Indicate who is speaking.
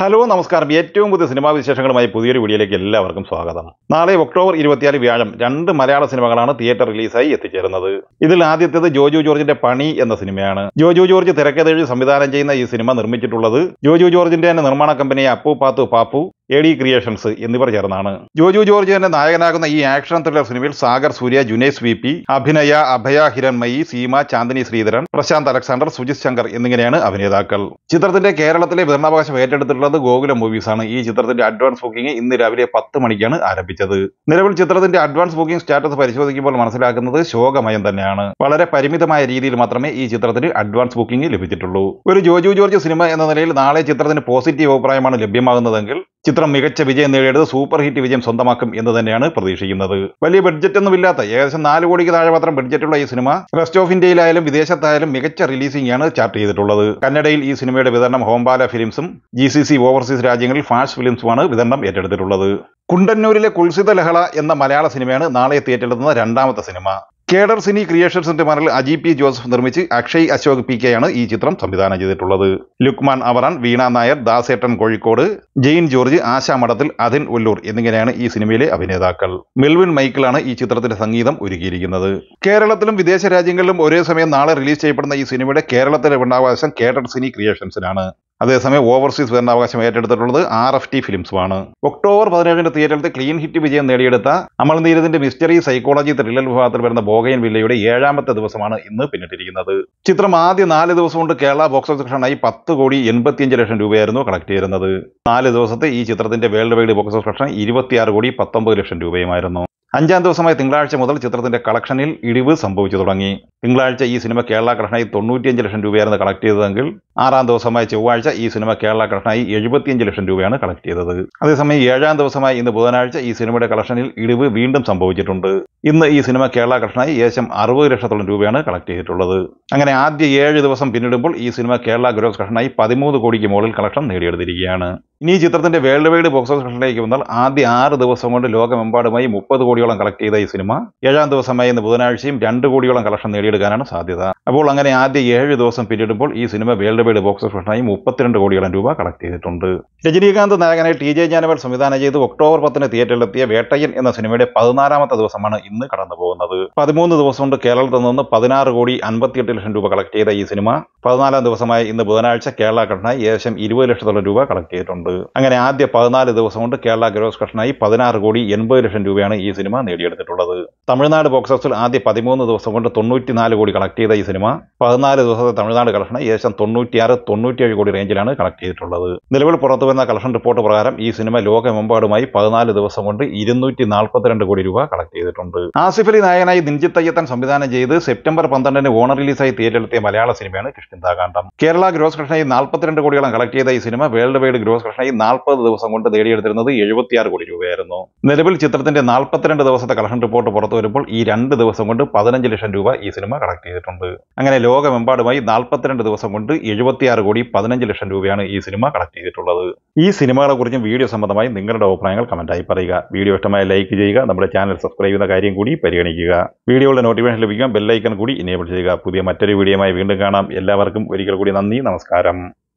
Speaker 1: hello നമസ്കാരം ഏറ്റവും പുതിയ സിനിമാ വിശേഷങ്ങളുമായി പുതിയൊരു വീഡിയോയിലേക്ക് എല്ലാവർക്കും സ്വാഗതം നാളെ ഒക്ടോബർ ഇരുപത്തിയാല് വ്യാഴം രണ്ട് മലയാള സിനിമകളാണ് തിയേറ്റർ റിലീസായി എത്തിച്ചേരുന്നത് ഇതിൽ ആദ്യത്തേത് ജോജു ജോർജിന്റെ പണി എന്ന സിനിമയാണ് ജോജു ജോർജ് തിരക്കഥയിൽ സംവിധാനം ചെയ്യുന്ന ഈ സിനിമ നിർമ്മിച്ചിട്ടുള്ളത് ജോജു ജോർജിന്റെ തന്നെ നിർമ്മാണ കമ്പനി Appu Pathu Pappu A D creations എന്നിവർ ചേർന്നാണ് ജോജു ജോർജ് നായകനാകുന്ന ഈ ആക്ഷൻ ത്രില്ലർ സിനിമയിൽ സാഗർ സൂര്യ ജുനേസ് വി പി അഭിനയ അഭയ ഹിരൺമയി സീമ ചാന്ദിനി ശ്രീധരൻ പ്രശാന്ത് അലക്സാണ്ടർ സുജിത് ശങ്കർ എന്നിങ്ങനെയാണ് അഭിനേതാക്കൾ ചിത്രത്തിന്റെ കേരളത്തിലെ വിതരണാവകാശം ഏറ്റെടുത്തിട്ടുള്ളത് ഗോകുല മൂവീസാണ് ഈ ചിത്രത്തിന്റെ അഡ്വാൻസ് ബുക്കിംഗ് ഇന്ന് രാവിലെ പത്ത് മണിക്കാണ് ആരംഭിച്ചത് നിലവിൽ ചിത്രത്തിന്റെ അഡ്വാൻസ് ബുക്കിംഗ് സ്റ്റാറ്റസ് പരിശോധിക്കുമ്പോൾ മനസ്സിലാക്കുന്നത് ശോകമയം തന്നെയാണ് വളരെ പരിമിതമായ രീതിയിൽ മാത്രമേ ഈ ചിത്രത്തിന് അഡ്വാൻസ് ബുക്കിംഗ് ലഭിച്ചിട്ടുള്ളൂ ഒരു ജോജു ജോർജ് സിനിമ എന്ന നിലയിൽ നാളെ ചിത്രത്തിന് പോസിറ്റീവ് അഭിപ്രായമാണ് ലഭ്യമാകുന്നതെങ്കിൽ ചിത്രം മികച്ച വിജയം നേടിയത് സൂപ്പർ ഹിറ്റ് വിജയം സ്വന്തമാക്കും എന്ന് തന്നെയാണ് പ്രതീക്ഷിക്കുന്നത് വലിയ ഇല്ലാത്ത ഏകദേശം നാല് കോടിക്ക് താഴെ മാത്രം ബഡ്ജറ്റുള്ള ഈ സിനിമ റെസ്റ്റ് ഓഫ് ഇന്ത്യയിലായാലും വിദേശത്തായാലും മികച്ച റിലീസിംഗ് ആണ് ചാർട്ട് ചെയ്തിട്ടുള്ളത് കന്നഡയിൽ ഈ സിനിമയുടെ വിതരണം ഹോംബാല ഫിലിംസും ജി സി സി ഓവർസീസ് രാജ്യങ്ങളിൽ ഫാസ്റ്റ് ഫിലിംസുമാണ് വിതരണം ഏറ്റെടുത്തിട്ടുള്ളത് കുണ്ടന്നൂരിലെ കുൽസിത ലഹള എന്ന മലയാള സിനിമയാണ് നാളെ തിയേറ്ററിലെത്തുന്ന രണ്ടാമത്തെ സിനിമ കേഡർ സിനി ക്രിയേഷൻസിന്റെ മണൽ അജി പി ജോസഫ് നിർമ്മിച്ച് അക്ഷയ് അശോക് പി ആണ് ഈ ചിത്രം സംവിധാനം ചെയ്തിട്ടുള്ളത് ലുക്മാൻ അവറാൻ വീണ നായർ ദാസേട്ടൻ കോഴിക്കോട് ജെയിൻ ജോർജ് ആശാ മഠത്തിൽ അതിൻ ഉല്ലൂർ എന്നിങ്ങനെയാണ് ഈ സിനിമയിലെ അഭിനേതാക്കൾ മിൽവിൻ മൈക്കിളാണ് ഈ ചിത്രത്തിന്റെ സംഗീതം ഒരുക്കിയിരിക്കുന്നത് കേരളത്തിലും വിദേശ രാജ്യങ്ങളിലും ഒരേ സമയം നാളെ റിലീസ് ചെയ്യപ്പെടുന്ന ഈ സിനിമയുടെ കേരളത്തിലെ ഉണ്ടാവകാശം കേഡർ സിനി ക്രിയേഷൻസിനാണ് അതേസമയം ഓവർസീസ് വിതരണാവകാശം ഏറ്റെടുത്തിട്ടുള്ളത് ആർ എഫ് ടി ഫിലിംസുമാണ് ഒക്ടോബർ പതിനേഴിന്റെ തിയേറ്ററിൽ ക്ലീൻ ഹിറ്റ് വിജയം നേടിയെടുത്ത അമൽ നീരദിന്റെ മിസ്റ്ററി സൈക്കോളജി ത്രില്ലർ വിഭാഗത്തിൽ വരുന്ന ബോഗയൻ വില്ലയുടെ ഏഴാമത്തെ ദിവസമാണ് ഇന്ന് പിന്നിട്ടിരിക്കുന്നത് ചിത്രം ആദ്യ നാല് ദിവസം കൊണ്ട് കേരള ബോക്സ് ഓഫീസ് കളക്ഷനായി പത്ത് കോടി എൺപത്തിയഞ്ച് ലക്ഷം രൂപയായിരുന്നു കളക്ട് ചെയ്തിരുന്നത് നാല് ദിവസത്തെ ഈ ചിത്രത്തിന്റെ world wide box office collection ഇരുപത്തിയാറ് കോടി പത്തൊമ്പത് ലക്ഷം രൂപയുമായിരുന്നു അഞ്ചാം ദിവസമായ തിങ്കളാഴ്ച മുതൽ ചിത്രത്തിന്റെ കളക്ഷനിൽ ഇടിവ് സംഭവിച്ചു തുടങ്ങി തിങ്കളാഴ്ച ഈ സിനിമ കേരള കൃഷ്ണയിൽ തൊണ്ണൂറ്റിയഞ്ച് ലക്ഷം രൂപയാണ് കളക്ട് ചെയ്തതെങ്കിൽ ആറാം ദിവസമായ ചൊവ്വാഴ്ച ഈ സിനിമ കേരള കൃഷ്ണയിൽ എഴുപത്തിയഞ്ച് ലക്ഷം രൂപയാണ് കളക്ട് ചെയ്തത് അതേസമയം ഏഴാം ദിവസമായി ഇന്ന് ബുധനാഴ്ച ഈ സിനിമയുടെ കളക്ഷനിൽ ഇടിവ് വീണ്ടും സംഭവിച്ചിട്ടുണ്ട് ഇന്ന് ഈ സിനിമ കേരള കൃഷ്ണയിൽ ഏകദേശം അറുപത് ലക്ഷത്തോളം രൂപയാണ് കളക്ട് ചെയ്തിട്ടുള്ളത് അങ്ങനെ ആദ്യ ഏഴ് ദിവസം പിന്നിടുമ്പോൾ ഈ സിനിമ കേരള ഗ്രോസ് കൃഷ്ണയിൽ പതിമൂന്ന് കോടിക്ക് മുകളിൽ കളക്ഷൻ നേടിയെടുത്തിരിക്കുകയാണ് ഇനി ഈ ചിത്രത്തിന്റെ വേൾഡ് വൈഡ് ബോക്സ് ഓഫീസ് കൃഷ്ണയിലേക്ക് വന്നാൽ ആദ്യ ആറ് ദിവസം കൊണ്ട് ലോകമെമ്പാടുമായി മുപ്പത് കോടിയോളം കളക്ട് ചെയ്ത ഈ സിനിമ ഏഴാം ദിവസമായി ഇന്ന് ബുധനാഴ്ചയും രണ്ട് കോടിയോളം കളക്ഷൻ നേടി നേടിയെടുക്കാനാണ് സാധ്യത അപ്പോൾ അങ്ങനെ ആദ്യ ഏഴ് ദിവസം പിന്നിടുമ്പോൾ ഈ സിനിമ വേൾഡ് വൈഡ് ബോക്സ് ഓഫീസിനായി മുപ്പത്തിരണ്ട് കോടിയോളം രൂപ കളക്ട് ചെയ്തിട്ടുണ്ട് രജനീകാന്ത് നായകനെ ടി ജെ ജാനവൽ സംവിധാനം ചെയ്ത് ഒക്ടോബർ പത്തിന് തിയേറ്ററിലെത്തിയ വേട്ടയ്യൻ എന്ന സിനിമയുടെ പതിനാലാമത്തെ ദിവസമാണ് ഇന്ന് കടന്നു പോകുന്നത് പതിമൂന്ന് ദിവസം കൊണ്ട് കേരളത്തിൽ നിന്ന് പതിനാറ് കോടി അൻപത്തിയെട്ട് ലക്ഷം രൂപ കളക്ട് ചെയ്ത ഈ സിനിമ പതിനാലാം ദിവസമായ ഇന്ന് ബുധനാഴ്ച കേരള കടനായി ഏകദേശം ഇരുപത് ലക്ഷത്തോളം രൂപ കളക്ട് ചെയ്തിട്ടുണ്ട് അങ്ങനെ ആദ്യ പതിനാല് ദിവസം കൊണ്ട് കേരള ഗ്രോസ് കടനായി പതിനാറ് കോടി എൺപത് ലക്ഷം രൂപയാണ് ഈ സിനിമ നേടിയെടുത്തിട്ടുള്ളത് തമിഴ്നാട് ബോക്സ് ഓഫീസിൽ ആദ്യ പതിമൂന്ന് ദിവസം കൊണ്ട് തൊണ്ണൂറ്റി പതിനാല് കോടി കളക്ട് ചെയ്ത ഈ സിനിമ പതിനാല് ദിവസത്തെ തമിഴ്നാട് കളക്ഷൻ ഏകദേശം തൊണ്ണൂറ്റിയാറ് തൊണ്ണൂറ്റിയേഴ് കോടി റേഞ്ചിലാണ് കളക്ട് ചെയ്തിട്ടുള്ളത് നിലവിൽ പുറത്തു വരുന്ന കളക്ഷൻ റിപ്പോർട്ട് പ്രകാരം ഈ സിനിമ ലോകമെമ്പാടുമായി പതിനാല് ദിവസം കൊണ്ട് ഇരുന്നൂറ്റി നാൽപ്പത്തിരണ്ട് കോടി രൂപ കളക്ട് ചെയ്തിട്ടുണ്ട് ആസിഫ് അലി നായകനായി ദിൻജിത്ത് അയ്യത്തൻ സംവിധാനം ചെയ്ത് സെപ്റ്റംബർ പന്ത്രണ്ടിന് ഓണർ റിലീസായി തിയേറ്ററിലെത്തിയ മലയാള സിനിമയാണ് കിഷ്കിന്താകാന്ഡം കേരള ഗ്രോസ് കൃഷ്ണയിൽ നാൽപ്പത്തിരണ്ട് കോടിയോളം കളക്ട് ചെയ്ത ഈ സിനിമ വേൾഡ് വൈഡ് ഗ്രോസ് കൃഷ്ണയിൽ നാൽപ്പത് ദിവസം കൊണ്ട് നേടിയെടുത്തിരുന്നത് എഴുപത്തിയാറ് കോടി രൂപയായിരുന്നു നിലവിൽ ചിത്രത്തിന്റെ നാൽപ്പത്തിരണ്ട് ദിവസത്തെ കളക്ഷൻ റിപ്പോർട്ട് പുറത്തു വരുമ്പോൾ ഈ രണ്ട് ദിവസം കൊണ്ട് പതിനഞ്ച് ലക്ഷം രൂപ ഈ സിനിമ സിനിമ കളക്ട് ചെയ്തിട്ടുണ്ട് അങ്ങനെ ലോകമെമ്പാടുമായി നാൽപ്പത്തിരണ്ട് ദിവസം കൊണ്ട് എഴുപത്തിയാറ് കോടി പതിനഞ്ച് ലക്ഷം രൂപയാണ് ഈ സിനിമ കളക്ട് ചെയ്തിട്ടുള്ളത് ഈ സിനിമകളെ കുറിച്ചും വീഡിയോ സംബന്ധമായി നിങ്ങളുടെ അഭിപ്രായങ്ങൾ കമന്റായി പറയുക വീഡിയോ ഇഷ്ടമായ ലൈക്ക് ചെയ്യുക നമ്മുടെ ചാനൽ സബ്സ്ക്രൈബ് ചെയ്യുന്ന കാര്യം കൂടി പരിഗണിക്കുക വീഡിയോയുടെ നോട്ടിഫിക്കേഷൻ ലഭിക്കാൻ ബെല്ലൈക്കൺ കൂടി ഇനേബിൾ ചെയ്യുക പുതിയ മറ്റൊരു വീഡിയോയുമായി വീണ്ടും കാണാം എല്ലാവർക്കും ഒരിക്കൽ കൂടി നന്ദി നമസ്കാരം